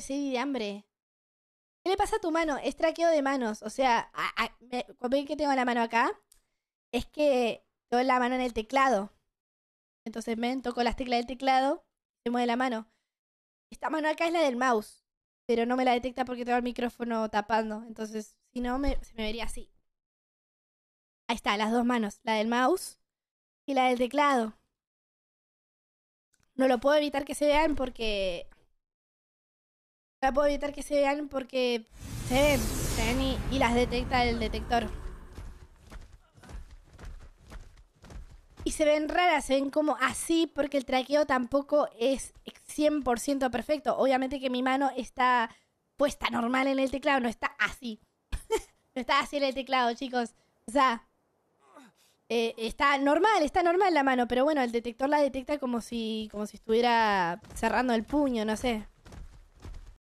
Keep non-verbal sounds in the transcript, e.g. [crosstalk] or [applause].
sí de hambre. ¿Qué le pasa a tu mano? Es traqueo de manos. O sea, cuando ven que tengo la mano acá, es que tengo la mano en el teclado. Entonces, ven, toco las teclas del teclado, se mueve la mano. Esta mano acá es la del mouse, pero no me la detecta porque tengo el micrófono tapando. Entonces, si no, se me vería así. Ahí está, las dos manos, la del mouse y la del teclado. No lo puedo evitar que se vean porque la puedo evitar que se vean porque se ven, y, las detecta el detector. Y se ven raras, se ven como así porque el traqueo tampoco es 100% perfecto. Obviamente que mi mano está puesta normal en el teclado, no está así. [laughs] no está así en el teclado, chicos. O sea, eh, está normal, está normal la mano, pero bueno, el detector la detecta como si, como si estuviera cerrando el puño, no sé.